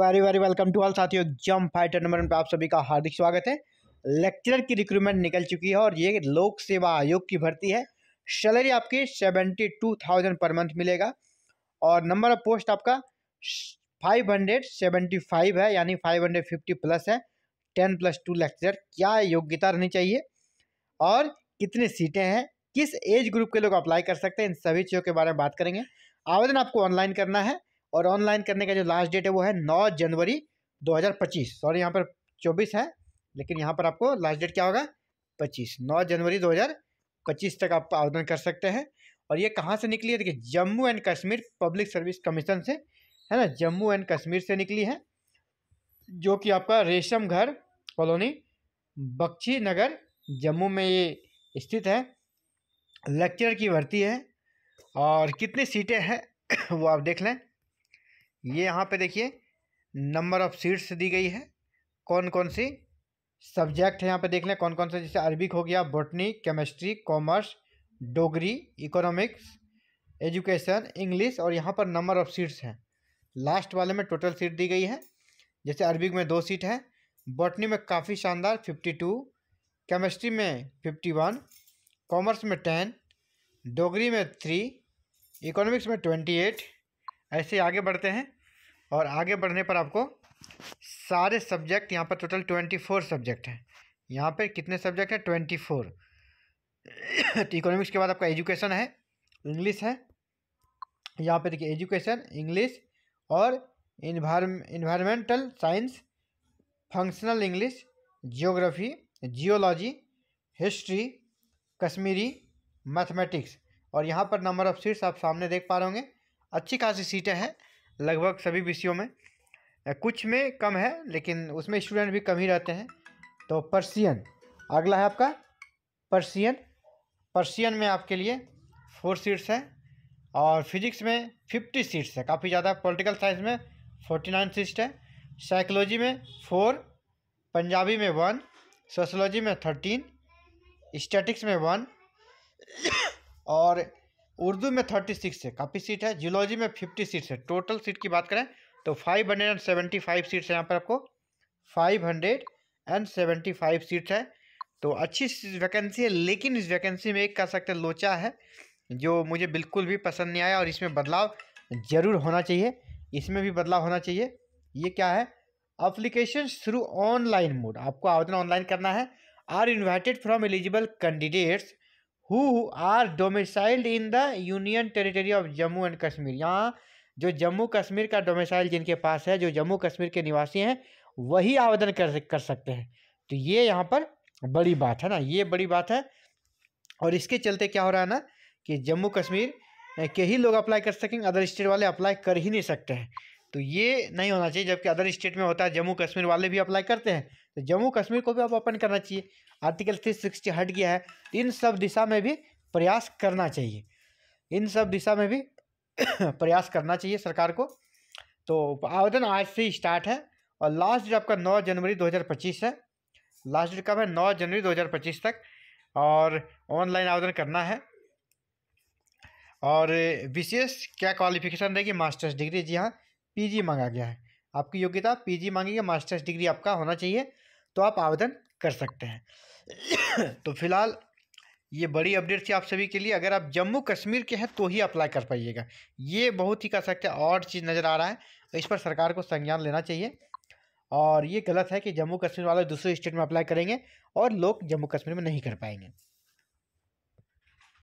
very very welcome to all साथियों exam fighter number one पर आप सभी का हार्दिक स्वागत है लेक्चरर की रिक्रूटमेंट निकल चुकी है और ये लोक सेवा आयोग की भर्ती है सैलरी आपकी seventy two thousand per month मिलेगा और नंबर ऑफ पोस्ट आपका फाइव हंड्रेड सेवेंटी फाइव है यानी फाइव हंड्रेड फिफ्टी प्लस है टेन प्लस टू लेक्चर क्या योग्यता रहनी चाहिए और कितनी सीटें हैं किस एज ग्रुप के लोग अप्लाई कर सकते हैं इन सभी चीज़ों के बारे में बात करेंगे आवेदन आपको ऑनलाइन करना है और ऑनलाइन करने का जो लास्ट डेट है वो है नौ जनवरी 2025 सॉरी यहाँ पर 24 है लेकिन यहाँ पर आपको लास्ट डेट क्या होगा 25 9 जनवरी 2025 तक आप आवेदन कर सकते हैं और ये कहाँ से निकली है देखिए Jammu and Kashmir public service commission से है ना जम्मू एंड कश्मीर से निकली है जो कि आपका रेशम घर कॉलोनी बख्शी नगर जम्मू में ये स्थित है लेक्चर की भर्ती है और कितनी सीटें हैं वो आप देख लें ये यहाँ पे देखिए नंबर ऑफ सीट्स दी गई है कौन कौन सी सब्जेक्ट है यहाँ पे देख लें कौन कौन से जैसे अरबिक हो गया botany chemistry commerce Dogri economics education English और यहाँ पर नंबर ऑफ सीट्स हैं लास्ट वाले में टोटल सीट दी गई है जैसे अरबिक में दो सीट है बॉटनी में काफ़ी शानदार फिफ्टी टू केमिस्ट्री में फिफ्टी वन कॉमर्स में टेन डोगरी में थ्री इकोनॉमिक्स में ट्वेंटी एट ऐसे आगे बढ़ते हैं और आगे बढ़ने पर आपको सारे सब्जेक्ट यहाँ पर टोटल ट्वेंटी फोर सब्जेक्ट हैं यहाँ पर कितने सब्जेक्ट हैं ट्वेंटी फोर तो इकोनॉमिक्स के बाद आपका एजुकेशन है इंग्लिश है यहाँ पर देखिए एजुकेशन इंग्लिश और environmental science functional English geography geology history Kashmiri mathematics और यहाँ पर नंबर ऑफ सीट्स आप सामने देख पा रहे होंगे अच्छी खासी सीटें हैं लगभग सभी विषयों में कुछ में कम है लेकिन उसमें स्टूडेंट भी कम ही रहते हैं तो पर्सियन अगला है आपका पर्सियन पर्सियन में आपके लिए फोर सीट्स है और फिजिक्स में फिफ्टी सीट्स है काफ़ी ज़्यादा पॉलिटिकल साइंस में फोर्टी नाइन सीट है साइकोलॉजी में फोर पंजाबी में वन सोशलॉजी में थर्टीन स्टैटिक्स में वन और उर्दू में थर्टी सिक्स है काफ़ी सीट है जियोलॉजी में फिफ्टी सीट्स है टोटल सीट की बात करें तो five hundred and seventy five seats है यहाँ पर आपको five hundred and seventy five seats है तो अच्छी वैकेंसी है लेकिन इस वैकेंसी में एक कह सकते हैं लोचा है जो मुझे बिल्कुल भी पसंद नहीं आया और इसमें बदलाव ज़रूर होना चाहिए इसमें भी बदलाव होना चाहिए ये क्या है अप्लीकेशन थ्रू ऑनलाइन मोड आपको आवेदन ऑनलाइन करना है are invited from eligible candidates who are domiciled in the union territory of Jammu and Kashmir यहाँ जो जम्मू कश्मीर का डोमिसाइल जिनके पास है जो जम्मू कश्मीर के निवासी हैं वही आवेदन कर कर सकते हैं तो ये यहाँ पर बड़ी बात है ना ये बड़ी बात है और इसके चलते क्या हो रहा है ना कि जम्मू कश्मीर के ही लोग अप्लाई कर सकेंगे अदर स्टेट वाले अप्लाई कर ही नहीं सकते हैं तो ये नहीं होना चाहिए जबकि अदर स्टेट में होता है जम्मू कश्मीर वाले भी अप्लाई करते हैं तो जम्मू कश्मीर को भी अब ओपन करना चाहिए आर्टिकल थ्री सिक्सटी हट गया है इन सब दिशा में भी प्रयास करना चाहिए इन सब दिशा में भी प्रयास करना चाहिए सरकार को तो आवेदन आज से स्टार्ट है और लास्ट डेट आपका नौ जनवरी दो है लास्ट डेट कब है नौ जनवरी दो तक और ऑनलाइन आवेदन करना है और विशेष क्या क्वालिफिकेशन रहेगी मास्टर्स डिग्री जी हाँ पीजी मांगा गया है आपकी योग्यता पीजी मांगी है मास्टर्स डिग्री आपका होना चाहिए तो आप आवेदन कर सकते हैं तो फिलहाल ये बड़ी अपडेट थी आप सभी के लिए अगर आप जम्मू कश्मीर के हैं तो ही अप्लाई कर पाइएगा ये बहुत ही कह सकते हैं और चीज़ नज़र आ रहा है तो इस पर सरकार को संज्ञान लेना चाहिए और ये गलत है कि जम्मू कश्मीर वाले दूसरे स्टेट में अप्लाई करेंगे और लोग जम्मू कश्मीर में नहीं कर पाएंगे